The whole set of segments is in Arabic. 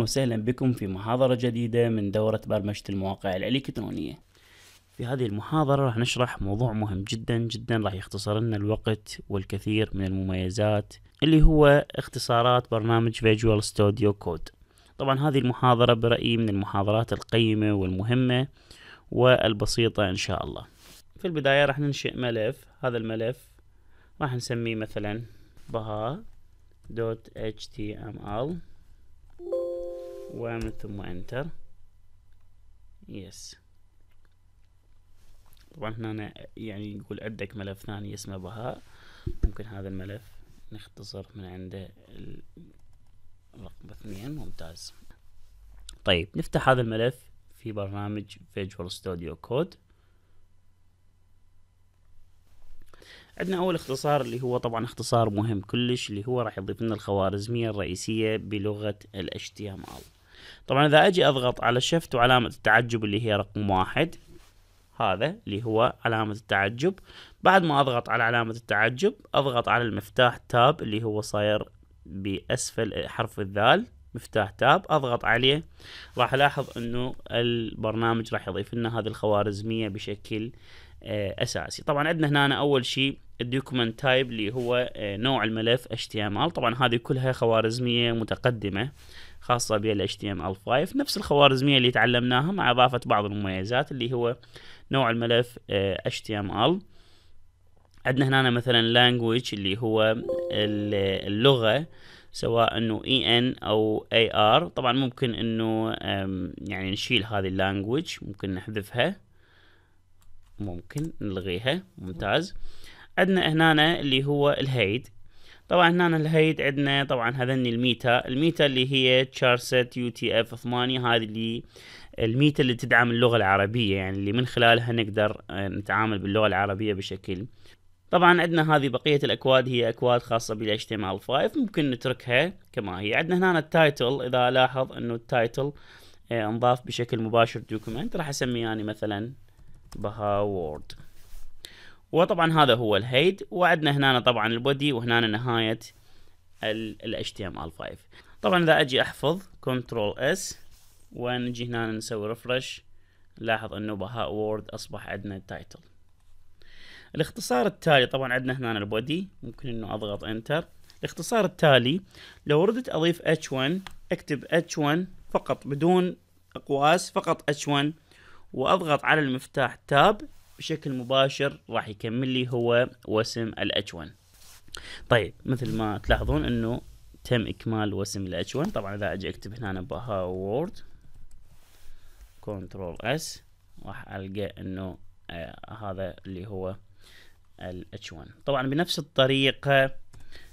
أهلا وسهلا بكم في محاضرة جديدة من دورة برمجة المواقع الإلكترونية في هذه المحاضرة راح نشرح موضوع مهم جدا جدا راح يختصر لنا الوقت والكثير من المميزات اللي هو اختصارات برنامج Visual Studio Code طبعا هذه المحاضرة برأيي من المحاضرات القيمة والمهمة والبسيطة إن شاء الله في البداية راح ننشئ ملف هذا الملف راح نسميه مثلا بها دوت ال ومن ثم انتر يس طبعا هنا يعني يقول عندك ملف ثاني اسمه بهاء ممكن هذا الملف نختصر من عنده رقم اثنين ممتاز طيب نفتح هذا الملف في برنامج فيجوال ستوديو كود عندنا اول اختصار اللي هو طبعا اختصار مهم كلش اللي هو راح يضيف لنا الخوارزميه الرئيسيه بلغه ال HTML طبعا اذا اجي اضغط على شفت وعلامة التعجب اللي هي رقم واحد هذا اللي هو علامة التعجب بعد ما اضغط على علامة التعجب اضغط على المفتاح تاب اللي هو صاير باسفل حرف الذال مفتاح تاب اضغط عليه راح الاحظ انه البرنامج راح يضيف لنا هذه الخوارزميه بشكل آه، اساسي طبعا عندنا هنا اول شيء الدوكمنت تايب اللي هو آه، نوع الملف HTML طبعا هذه كلها خوارزميه متقدمه خاصة بال HTML5 نفس الخوارزمية اللي تعلمناها مع إضافة بعض المميزات اللي هو نوع الملف آه، HTML عندنا هنا مثلا language اللي هو اللغة سواء انه اي e ان او اي ار طبعا ممكن انه يعني نشيل هذه اللانجوج ممكن نحذفها ممكن نلغيها ممتاز عندنا هنا اللي هو الهيد طبعا هنا الهيد عندنا طبعا هذني الميتا الميتا اللي هي تشارست يو تي اف 8 هذه اللي الميتا اللي تدعم اللغة العربية يعني اللي من خلالها نقدر آه، نتعامل باللغة العربية بشكل طبعا عندنا هذه بقية الأكواد هي أكواد خاصة بال HTML5 ممكن نتركها كما هي عندنا هنا التايتل إذا لاحظ أنه التايتل آه، انضاف بشكل مباشر دوكيمنت راح أسميه يعني مثلا بها وورد وطبعا هذا هو الهيد وعندنا هنا طبعا البودي وهنا نهاية ال HTML5 طبعا اذا اجي احفظ Ctrl S ونجي هنا نسوي ريفرش نلاحظ انه بهاء وورد اصبح عندنا التايتل الاختصار التالي طبعا عندنا هنا البودي ممكن انه اضغط انتر الاختصار التالي لو ردت اضيف h1 اكتب h1 فقط بدون اقواس فقط h1 واضغط على المفتاح تاب بشكل مباشر راح يكمل لي هو وسم الاتش 1 طيب مثل ما تلاحظون انه تم اكمال وسم الاتش 1 طبعا اذا اجي اكتب هنا بها وورد كنترول اس راح القى انه آه هذا اللي هو الاتش 1 طبعا بنفس الطريقة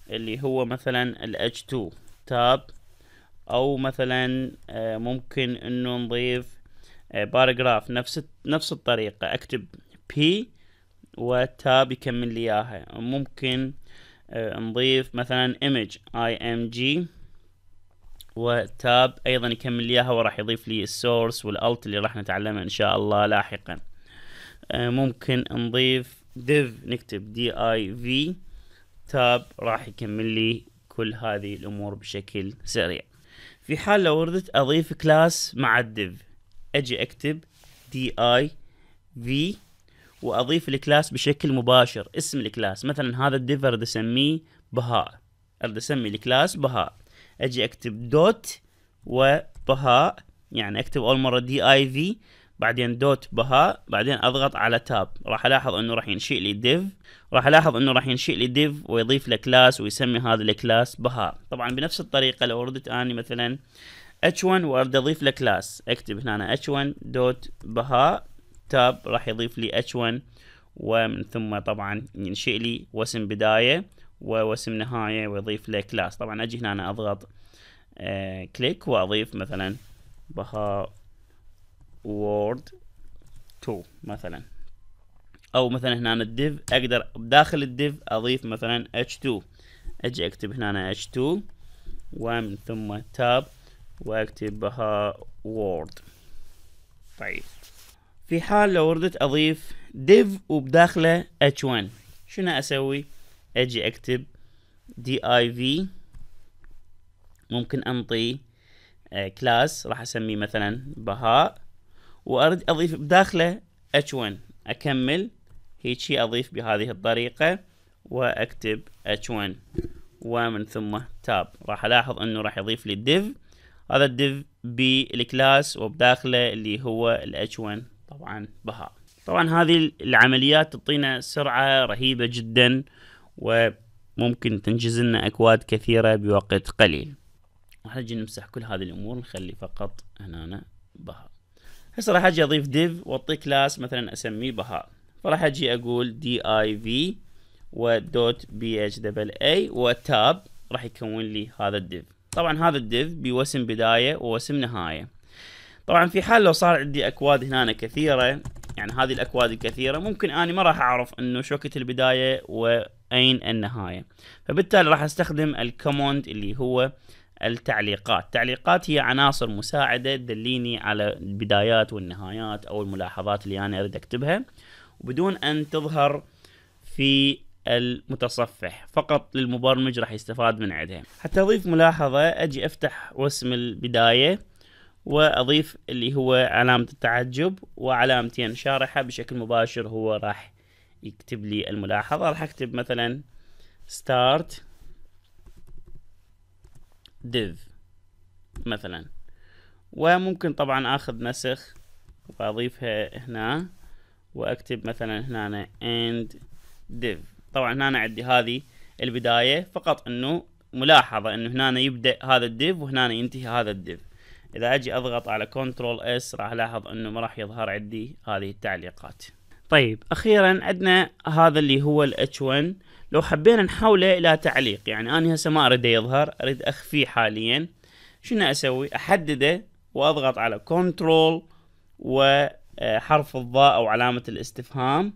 اللي هو مثلا الاتش 2 تاب او مثلا آه ممكن انه نضيف باراجراف آه، نفس نفس الطريقة اكتب بي وتاب يكمل لي اياها ممكن آه، نضيف مثلا image img وتاب ايضا يكمل لي اياها وراح يضيف لي السورس والالت اللي راح نتعلمه ان شاء الله لاحقا آه، ممكن نضيف div نكتب div تاب راح يكمل لي كل هذه الامور بشكل سريع في حال لو ردت اضيف كلاس مع الديف اجي اكتب div واضيف الكلاس بشكل مباشر اسم الكلاس مثلا هذا الديف ارد اسميه بهاء ارد اسمي الكلاس بهاء اجي اكتب دوت وبهاء يعني اكتب اول مره دي اي في بعدين دوت بهاء بعدين اضغط على تاب راح الاحظ انه راح ينشئ لي ديف راح الاحظ انه راح ينشئ لي ديف ويضيف له كلاس ويسمي هذا الكلاس بهاء طبعا بنفس الطريقه لو ردت اني مثلا h1 وارد اضيف له كلاس اكتب هنا h1 دوت بهاء تاب راح يضيف لي H1 ومن ثم طبعا ينشئ لي وسم بداية ووسم نهاية ويضيف له كلاس طبعا أجي هنا أنا أضغط كليك آه، وأضيف مثلا بها وورد 2 مثلا او مثلا هنا الديف اقدر بداخل الديف اضيف مثلا h2 اجي اكتب هنا h2 ومن ثم تاب واكتب بها وورد طيب في حال لو ردت اضيف div وبداخله h1 شنو اسوي اجي اكتب div ممكن انطي كلاس آه، راح اسميه مثلا بهاء واريد اضيف بداخله h1 اكمل هيجي اضيف بهذه الطريقه واكتب h1 ومن ثم تاب راح الاحظ انه راح يضيف لي div هذا div بالكلاس وبداخله اللي هو ال h1 طبعا بهاء طبعا هذه العمليات تعطينا سرعة رهيبة جدا وممكن تنجز لنا أكواد كثيرة بوقت قليل راح نجي نمسح كل هذه الأمور نخلي فقط هنا بهاء هسه راح اجي اضيف ديف واعطيه كلاس مثلا اسميه بهاء فراح اجي اقول دي اي في ودوت بي اتش دبل اي وتاب راح يكون لي هذا الديف طبعا هذا الديف بوسم بدايه ووسم نهايه طبعا في حال لو صار عندي اكواد هنا كثيره يعني هذه الاكواد الكثيره ممكن اني ما راح اعرف انه شو وقت البدايه واين النهايه فبالتالي راح استخدم الكوموند اللي هو التعليقات التعليقات هي عناصر مساعده تدليني على البدايات والنهايات او الملاحظات اللي انا اريد اكتبها وبدون ان تظهر في المتصفح فقط للمبرمج راح يستفاد من عندها حتى اضيف ملاحظه اجي افتح واسم البدايه واضيف اللي هو علامه التعجب وعلامتين شارحه بشكل مباشر هو راح يكتب لي الملاحظه راح اكتب مثلا start div مثلا وممكن طبعا اخذ نسخ واضيفها هنا واكتب مثلا هنا end div طبعا هنا عندي هذه البدايه فقط انه ملاحظه انه هنا يبدا هذا الديف وهنا ينتهي هذا الديف اذا اجي اضغط على كنترول اس راح الاحظ انه ما راح يظهر عندي هذه التعليقات طيب اخيرا عندنا هذا اللي هو الاتش 1 لو حبينا نحوله الى تعليق يعني انا هسه ما اريده يظهر اريد اخفيه حاليا شنو اسوي احدده واضغط على كنترول وحرف آه، الضاء او علامة الاستفهام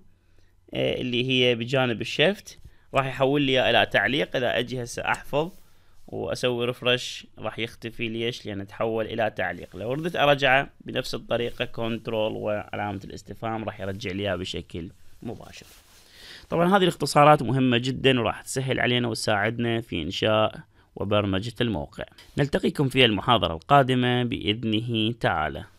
آه، اللي هي بجانب الشفت راح يحول لي الى تعليق اذا اجي هسه احفظ واسوي ريفرش راح يختفي ليش لان تحول الى تعليق لو ردت ارجعه بنفس الطريقه كنترول وعلامه الاستفهام راح يرجع لي بشكل مباشر طبعا هذه الاختصارات مهمه جدا وراح تسهل علينا وتساعدنا في انشاء وبرمجه الموقع نلتقيكم في المحاضره القادمه باذنه تعالى